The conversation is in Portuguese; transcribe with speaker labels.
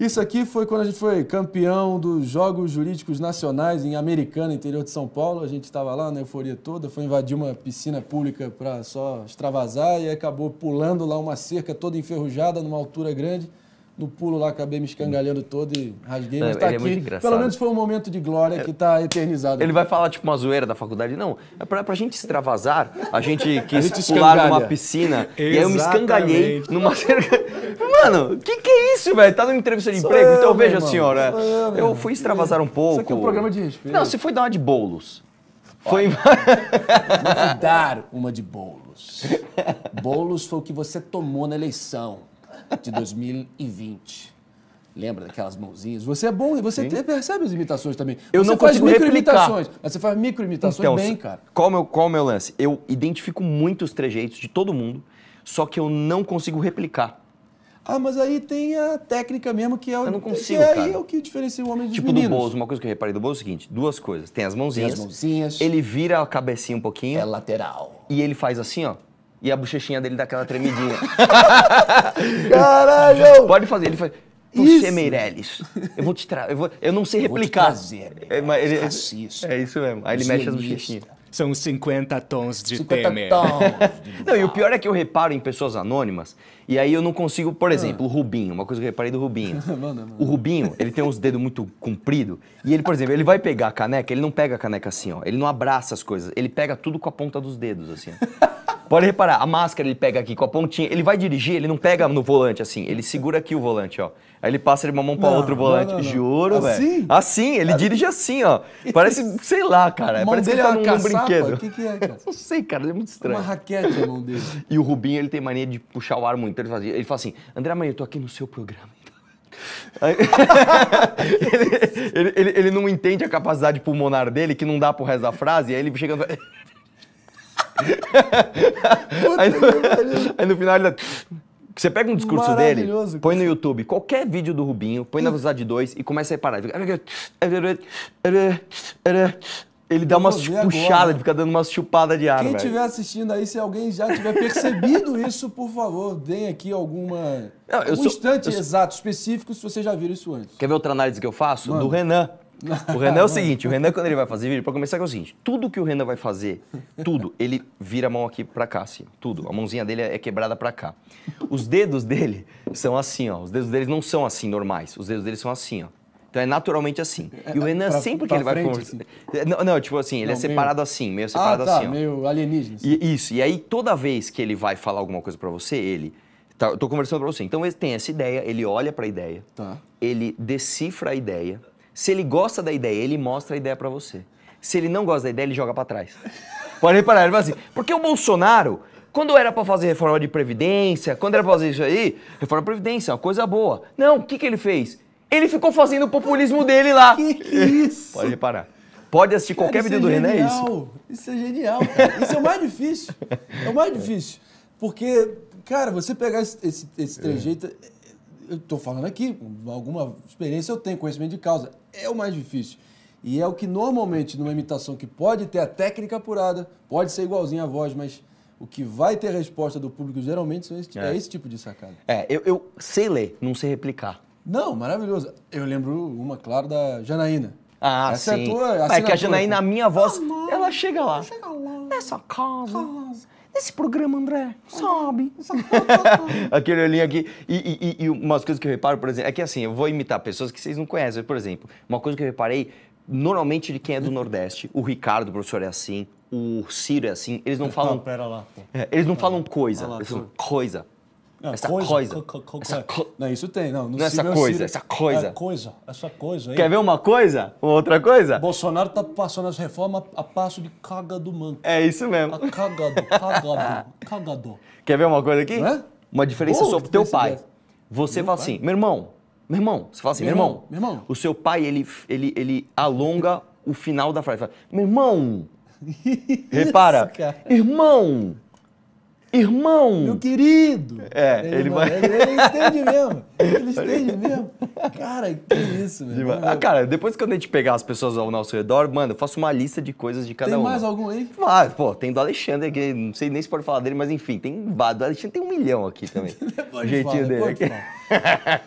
Speaker 1: Isso aqui foi quando a gente foi campeão dos Jogos Jurídicos Nacionais em Americana, interior de São Paulo. A gente estava lá na euforia toda, foi invadir uma piscina pública para só extravasar e acabou pulando lá uma cerca toda enferrujada numa altura grande no pulo lá, acabei me escangalhando todo e rasguei, mas tá ele é aqui. É Pelo menos foi um momento de glória que tá eternizado. Ele vai
Speaker 2: falar, tipo, uma zoeira da faculdade. Não, é pra, pra gente extravasar, a gente quis a gente pular numa piscina. e aí eu me escangalhei numa Mano, o que, que é isso, velho? Tá numa entrevista de sou emprego? Então eu, então veja, irmão, senhora. Eu, eu, fui extravasar um pouco. Isso aqui é um programa de respeito. Não, você foi dar uma de bolos. Foi dar uma de bolos.
Speaker 1: Bolos foi o que você tomou na eleição de 2020.
Speaker 2: Lembra daquelas mãozinhas? Você é bom e você te, percebe as imitações também. Eu você não faz micro-imitações, mas você faz micro
Speaker 1: então, bem, cara.
Speaker 2: Qual o meu, qual meu lance? Eu identifico muitos trejeitos de todo mundo, só que eu não consigo replicar.
Speaker 1: Ah, mas aí tem a técnica mesmo que é o. Eu não consigo. E é aí cara. é o que diferencia o homem dos tipo meninos. Tipo do Bozo,
Speaker 2: uma coisa que eu reparei do Bozo é o seguinte: duas coisas. Tem as mãozinhas. Tem as mãozinhas. Ele vira a cabecinha um pouquinho. É lateral. E ele faz assim, ó. E a bochechinha dele dá aquela tremidinha. Caralho! Pode fazer. Ele faz. Você, isso. Meirelles, eu vou te trazer. Eu, vou... eu não sei replicar. Trazer, é, mas ele... isso é isso mesmo. Aí ele mexe as bochechinhas. São 50 tons de 50 Temer. Tons não, e o pior é que eu reparo em pessoas anônimas, e aí eu não consigo, por ah. exemplo, ah. o Rubinho, uma coisa que eu reparei do Rubinho. não, não. O Rubinho, ele tem uns dedos muito compridos, e ele, por exemplo, ele vai pegar a caneca, ele não pega a caneca assim, ó. Ele não abraça as coisas, ele pega tudo com a ponta dos dedos, assim. Ó. Pode reparar, a máscara ele pega aqui com a pontinha, ele vai dirigir, ele não pega no volante assim, ele segura aqui o volante, ó. Aí ele passa de uma mão pra outra volante. Não, não, não. Juro, assim? velho. Assim? assim ele cara... dirige assim, ó. Parece, sei lá, cara. Parece que ele tá é num, num brinquedo. O que, que, é, cara? não sei, cara. É muito estranho. É uma raquete a mão dele. E o Rubinho, ele tem mania de puxar o ar muito. Então ele fala, assim, ele assim, André, amanhã eu tô aqui no seu programa. Então. ele, ele, ele, ele, não entende a capacidade pulmonar dele, que não dá pro resto da frase, aí ele chega e fala aí, no, aí, no, final ele. Você pega um discurso dele, põe no YouTube qualquer vídeo do Rubinho, põe na velocidade 2 e começa a reparar. Ele dá umas puxadas, fica dando umas chupadas de ar. Quem estiver
Speaker 1: assistindo aí, se alguém já tiver percebido isso, por favor, dê aqui alguma. Não, um sou, instante sou... exato, específico, se você já viram isso antes.
Speaker 2: Quer ver outra análise que eu faço? Mano. Do Renan.
Speaker 1: O Renan é o seguinte, o
Speaker 2: Renan quando ele vai fazer vídeo, para começar é o seguinte, tudo que o Renan vai fazer, tudo, ele vira a mão aqui para cá, assim, tudo. A mãozinha dele é quebrada para cá. Os dedos dele são assim, ó. Os dedos dele não são assim normais, os dedos dele são assim, ó. Então é naturalmente assim. E o é, é, Renan, pra, sempre que ele vai conversar. Assim. É, não, não, tipo assim, ele não, é separado meio... assim, meio ah, separado ah, tá, assim. Ó.
Speaker 1: Meio alienígena.
Speaker 2: Assim. E, isso. E aí, toda vez que ele vai falar alguma coisa para você, ele. Tá, eu tô conversando pra você. Então ele tem essa ideia, ele olha pra ideia, tá. ele decifra a ideia se ele gosta da ideia, ele mostra a ideia para você. Se ele não gosta da ideia, ele joga para trás. Pode reparar, ele fala assim. Porque o Bolsonaro, quando era para fazer reforma de previdência, quando era para fazer isso aí, reforma de previdência, uma coisa boa. Não, o que, que ele fez? Ele ficou fazendo o populismo dele lá. Que, que é isso? Pode reparar. Pode assistir cara, qualquer vídeo é do Renan, é isso?
Speaker 1: Isso é genial, cara. Isso é o mais difícil. É o mais difícil. Porque, cara, você pegar esse, esse, esse trejeito é estou falando aqui, alguma experiência eu tenho, conhecimento de causa. É o mais difícil. E é o que normalmente, numa imitação que pode ter a técnica apurada, pode ser igualzinho à voz, mas o que vai ter resposta do público geralmente esse, é. é. esse tipo de
Speaker 2: sacada. É, eu, eu sei ler, não sei replicar.
Speaker 1: Não, maravilhoso. Eu lembro uma, claro, da Janaína.
Speaker 2: Ah, Essa sim. É, a tua, a é que a Janaína, a minha voz, ah, ela chega lá. Chega lá. Nessa casa. casa esse programa, André, sobe. Aquele olhinho aqui. E, e, e, umas coisas que eu reparo, por exemplo, é que assim, eu vou imitar pessoas que vocês não conhecem. Por exemplo, uma coisa que eu reparei, normalmente de quem é do Nordeste, o Ricardo, o professor, é assim, o Ciro é assim, eles não falam... Não, pera lá. É, eles não falam coisa, lá, eles falam coisa,
Speaker 1: não, essa coisa. coisa. Co, co, essa é. co... Não, isso tem, não. não é essa é coisa, essa coisa. É coisa, essa coisa. Hein? Quer ver
Speaker 2: uma coisa? outra coisa? Bolsonaro tá passando as reformas a passo de caga do manto. É isso mesmo. A cagado, cagado, cagado. Quer ver uma coisa aqui? É? Uma diferença Boa, sobre teu pai. Dessa. Você meu fala pai? assim, meu irmão, meu irmão, você fala assim, meu, meu irmão, meu irmão. O seu pai, ele, ele, ele alonga o final da frase. Fala, meu irmão! Repara, isso, irmão! Irmão! Meu querido! É, é ele, ele vai. Ele, ele estende mesmo! Ele estende mesmo! Cara, que isso, meu. Ah, cara, depois que eu tento pegar as pessoas ao nosso redor, mano, eu faço uma lista de coisas de cada um. Tem uma. mais algum aí? Ah, pô, tem do Alexandre, que não sei nem se pode falar dele, mas enfim, tem Do Alexandre tem um milhão aqui também. o jeitinho falar, dele.